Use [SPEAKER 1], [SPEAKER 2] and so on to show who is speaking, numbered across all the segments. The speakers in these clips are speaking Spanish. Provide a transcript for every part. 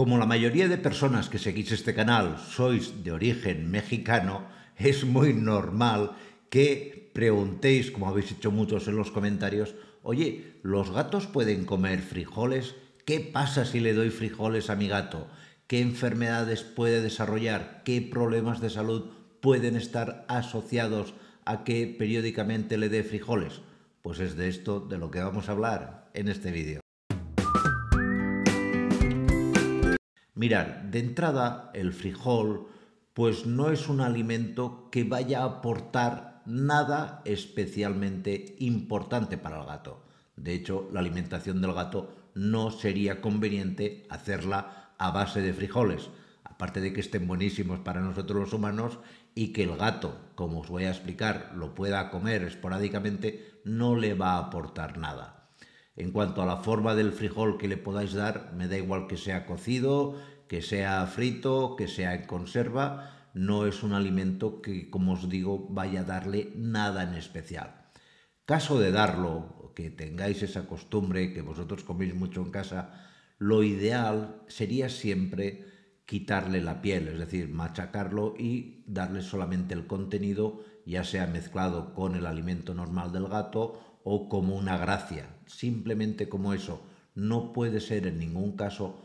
[SPEAKER 1] Como la mayoría de personas que seguís este canal sois de origen mexicano, es muy normal que preguntéis, como habéis hecho muchos en los comentarios, oye, ¿los gatos pueden comer frijoles? ¿Qué pasa si le doy frijoles a mi gato? ¿Qué enfermedades puede desarrollar? ¿Qué problemas de salud pueden estar asociados a que periódicamente le dé frijoles? Pues es de esto de lo que vamos a hablar en este vídeo. Mirar, de entrada el frijol pues no es un alimento que vaya a aportar nada especialmente importante para el gato. De hecho, la alimentación del gato no sería conveniente hacerla a base de frijoles, aparte de que estén buenísimos para nosotros los humanos y que el gato, como os voy a explicar, lo pueda comer esporádicamente, no le va a aportar nada. En cuanto a la forma del frijol que le podáis dar, me da igual que sea cocido, que sea frito, que sea en conserva, no es un alimento que, como os digo, vaya a darle nada en especial. Caso de darlo, que tengáis esa costumbre, que vosotros coméis mucho en casa, lo ideal sería siempre quitarle la piel, es decir, machacarlo y darle solamente el contenido ya sea mezclado con el alimento normal del gato o como una gracia, simplemente como eso. No puede ser en ningún caso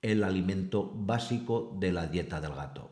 [SPEAKER 1] el alimento básico de la dieta del gato.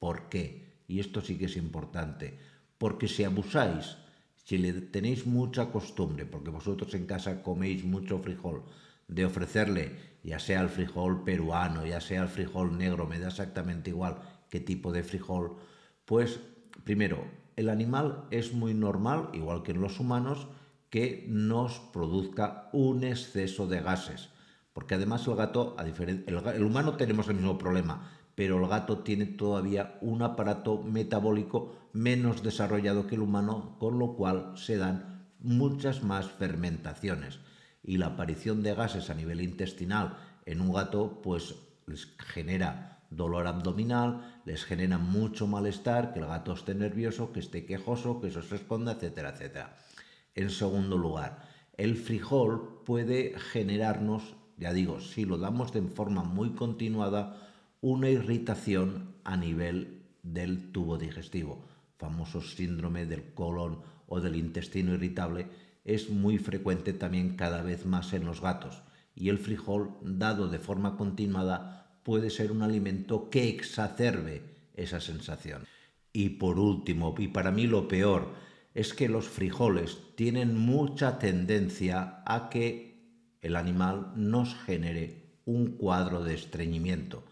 [SPEAKER 1] ¿Por qué? Y esto sí que es importante. Porque si abusáis, si le tenéis mucha costumbre, porque vosotros en casa coméis mucho frijol, de ofrecerle, ya sea el frijol peruano, ya sea el frijol negro, me da exactamente igual qué tipo de frijol, pues primero, el animal es muy normal, igual que en los humanos, que nos produzca un exceso de gases. Porque además el gato, a diferencia, el humano tenemos el mismo problema, pero el gato tiene todavía un aparato metabólico menos desarrollado que el humano, con lo cual se dan muchas más fermentaciones. Y la aparición de gases a nivel intestinal en un gato, pues les genera dolor abdominal, les genera mucho malestar, que el gato esté nervioso, que esté quejoso, que eso se responda, etcétera, etcétera. En segundo lugar, el frijol puede generarnos, ya digo, si lo damos de forma muy continuada, una irritación a nivel del tubo digestivo, famoso síndrome del colon o del intestino irritable, es muy frecuente también cada vez más en los gatos y el frijol, dado de forma continuada, puede ser un alimento que exacerbe esa sensación. Y por último, y para mí lo peor, es que los frijoles tienen mucha tendencia a que el animal nos genere un cuadro de estreñimiento.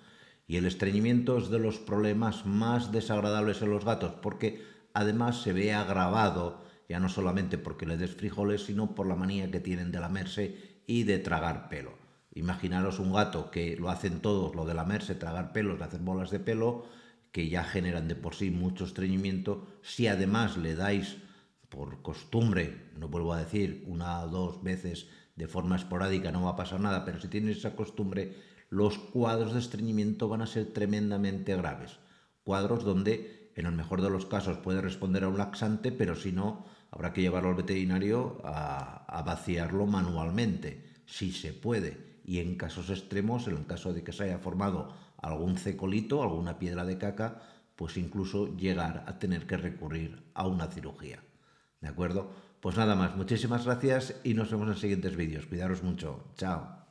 [SPEAKER 1] Y el estreñimiento es de los problemas más desagradables en los gatos, porque además se ve agravado, ya no solamente porque le des frijoles, sino por la manía que tienen de lamerse y de tragar pelo. Imaginaros un gato que lo hacen todos, lo de lamerse, tragar pelos, hacer bolas de pelo, que ya generan de por sí mucho estreñimiento. Si además le dais por costumbre, no vuelvo a decir, una o dos veces de forma esporádica, no va a pasar nada, pero si tienes esa costumbre, los cuadros de estreñimiento van a ser tremendamente graves. Cuadros donde, en el mejor de los casos, puede responder a un laxante, pero si no, habrá que llevarlo al veterinario a, a vaciarlo manualmente, si se puede y en casos extremos, en el caso de que se haya formado algún cecolito, alguna piedra de caca, pues incluso llegar a tener que recurrir a una cirugía. ¿De acuerdo? Pues nada más, muchísimas gracias y nos vemos en siguientes vídeos. Cuidaros mucho. Chao.